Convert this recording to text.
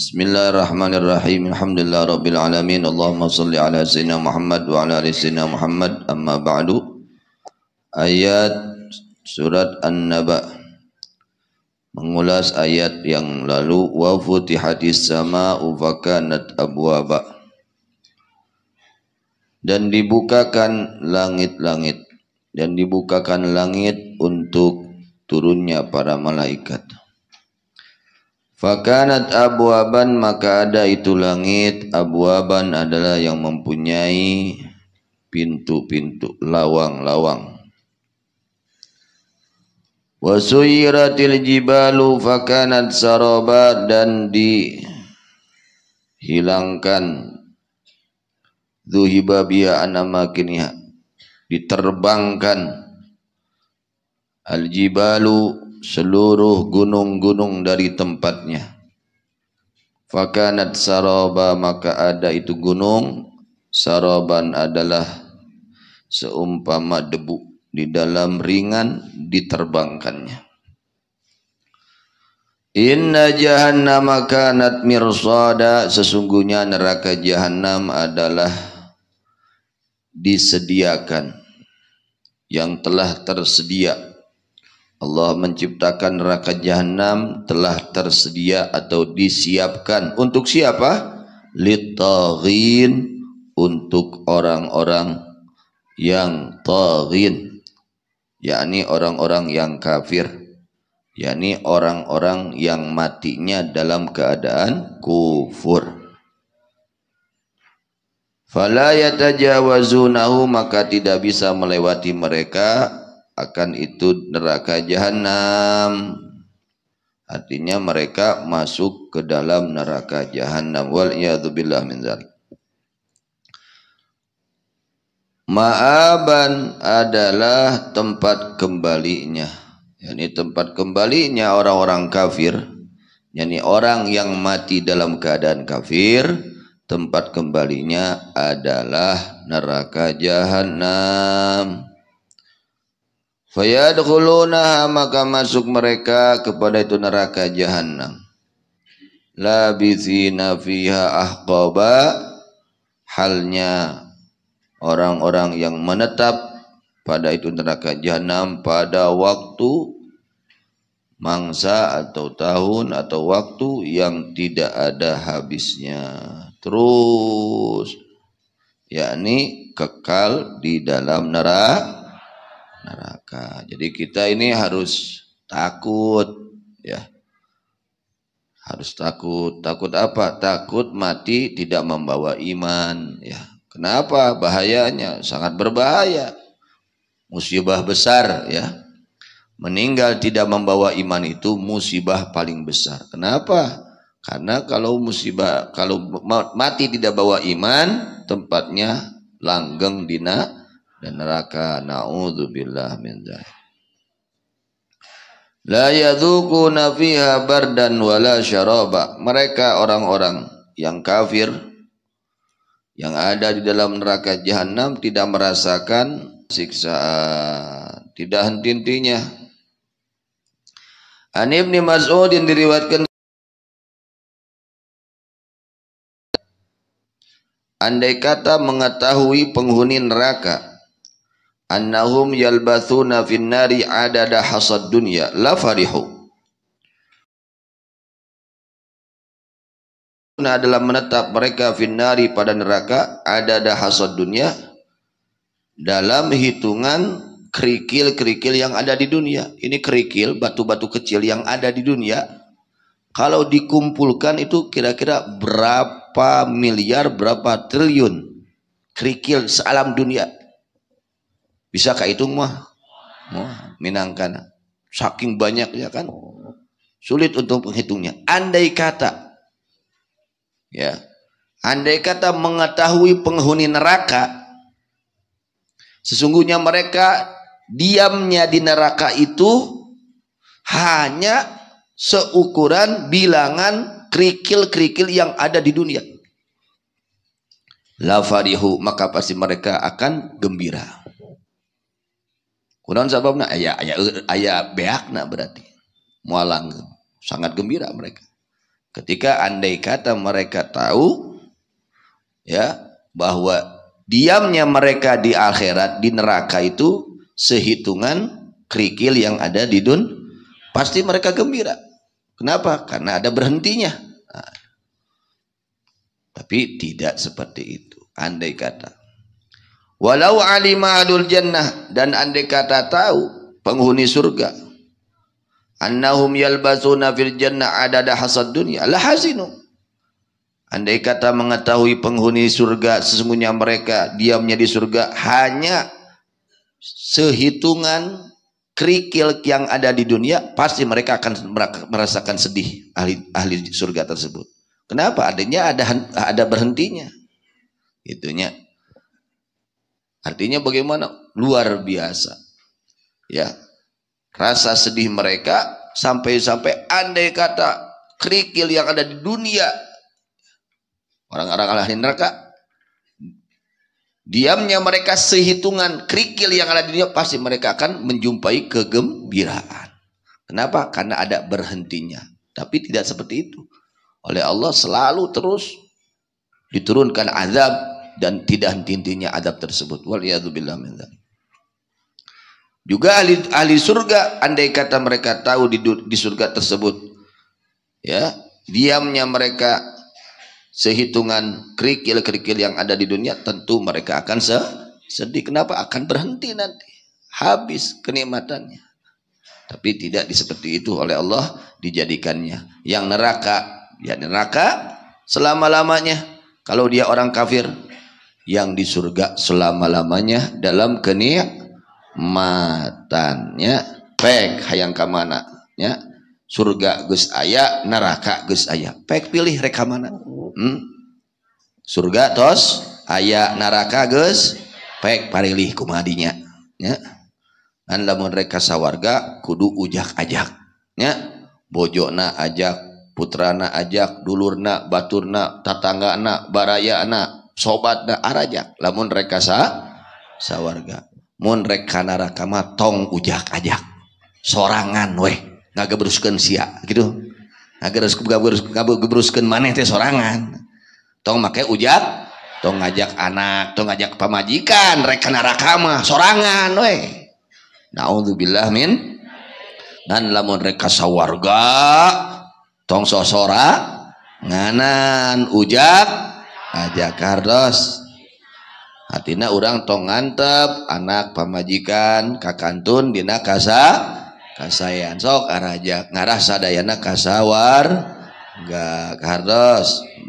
Bismillahirrahmanirrahim. Alhamdulillah rabbil alamin. Allahumma salli ala sayyidina Muhammad wa ala ali sayyidina Muhammad. Amma ba'du. Ayat surat An-Naba mengulas ayat yang lalu wa futihatis sama'u fa kanat abwaba dan dibukakan langit-langit dan dibukakan langit untuk turunnya para malaikat. Fakanat Aban maka ada itu langit Aban adalah yang mempunyai pintu-pintu lawang-lawang. Wasuyiratil jibalu fakanat saroba dan dihilangkan Zuhibabiyah anamakiniha Diterbangkan Al-jibalu seluruh gunung-gunung dari tempatnya. Fakanat saroba maka ada itu gunung. Saroban adalah seumpama debu di dalam ringan diterbangkannya. Inna jahannam kanat mirsada sesungguhnya neraka jahannam adalah disediakan yang telah tersedia Allah menciptakan neraka jahanam telah tersedia atau disiapkan untuk siapa? Litaghin untuk orang-orang yang taghin yakni orang-orang yang kafir yakni orang-orang yang matinya dalam keadaan kufur fala yatajawazunahu maka tidak bisa melewati mereka akan itu neraka jahanam artinya mereka masuk ke dalam neraka jahanam wal iyadzubillah min zalik Ma'aban adalah tempat kembalinya. Yani tempat kembalinya orang-orang kafir. Yani orang yang mati dalam keadaan kafir. Tempat kembalinya adalah neraka jahanam. Fayadkhulunaha maka masuk mereka kepada itu neraka jahanam. Labithina fiha ahqaba halnya orang-orang yang menetap pada itu neraka jahanam pada waktu mangsa atau tahun atau waktu yang tidak ada habisnya terus yakni kekal di dalam neraka neraka. Jadi kita ini harus takut ya. Harus takut. Takut apa? Takut mati tidak membawa iman ya. Kenapa? Bahayanya sangat berbahaya. Musibah besar ya. Meninggal tidak membawa iman itu musibah paling besar. Kenapa? Karena kalau musibah kalau mati tidak bawa iman tempatnya langgeng dina dan neraka naudzubillah min dzalik la yadzuquna fiha bardan wala syaraba mereka orang-orang yang kafir yang ada di dalam neraka jahanam tidak merasakan siksa, tidak henti-hentinya An Ibni Mas'ud yang diriwatkan Andai kata mengetahui penghuni neraka annahum yalbathuna fin nari adada hasad dunya la farihu adalah menetap mereka finari pada neraka adada hasad dunia dalam hitungan kerikil-kerikil yang ada di dunia ini kerikil batu-batu kecil yang ada di dunia kalau dikumpulkan itu kira-kira berapa miliar berapa triliun kerikil sealam dunia bisa kah itu mah? Wah, minangkana. Saking banyak ya kan. Sulit untuk menghitungnya. Andai kata. Ya. Andai kata mengetahui penghuni neraka. Sesungguhnya mereka diamnya di neraka itu hanya seukuran bilangan kerikil-kerikil yang ada di dunia. La farihu, maka pasti mereka akan gembira. Kurang sababna ayah ayah ayah nak berarti mualang sangat gembira mereka. Ketika andai kata mereka tahu ya bahwa diamnya mereka di akhirat di neraka itu sehitungan kerikil yang ada di dun pasti mereka gembira. Kenapa? Karena ada berhentinya. Nah, tapi tidak seperti itu. Andai kata Walau alima adul jannah dan andai kata tahu penghuni surga annahum yalbasuna fil jannah adada hasad dunia Lahazinu. andai kata mengetahui penghuni surga sesungguhnya mereka diamnya di surga hanya sehitungan kerikil yang ada di dunia pasti mereka akan merasakan sedih ahli ahli surga tersebut kenapa adanya ada ada berhentinya itunya Artinya bagaimana? Luar biasa. Ya. Rasa sedih mereka sampai-sampai andai kata kerikil yang ada di dunia orang-orang ahli neraka diamnya mereka sehitungan kerikil yang ada di dunia pasti mereka akan menjumpai kegembiraan. Kenapa? Karena ada berhentinya. Tapi tidak seperti itu. Oleh Allah selalu terus diturunkan azab dan tidak henti-hentinya adab tersebut. Juga ahli, ahli surga andai kata mereka tahu di, di surga tersebut ya, diamnya mereka sehitungan kerikil-kerikil yang ada di dunia tentu mereka akan sedih. Kenapa? Akan berhenti nanti. Habis kenikmatannya. Tapi tidak seperti itu oleh Allah dijadikannya. Yang neraka, ya neraka selama-lamanya. Kalau dia orang kafir, yang di surga selama-lamanya dalam kenikmatannya pek hayang ka mana ya surga gus aya neraka gus aya pek pilih rek mana hmm? surga tos aya neraka gus pek parilih kumaha dinya ya an lamun rek warga kudu ujak-ajak ya bojona ajak putrana ajak dulurna baturna baraya anak sobat na arajak lamun rekasa sawarga mun rekana rakama tong ujak ajak sorangan weh ngagebruskeun sia gitu ngagerus ngagerus ngagebruskeun maneh teh sorangan tong make ujak tong ngajak anak tong ngajak pamajikan rekana rakama sorangan weh naudzubillah min dan lamun reka sawarga tong sosora nganan ujak aja Carlos Atina urang Tong ngantep anak pemajikan Kaantun bin kassa Kasayyan sok araja ngarahsadayana kassawar ga Carlos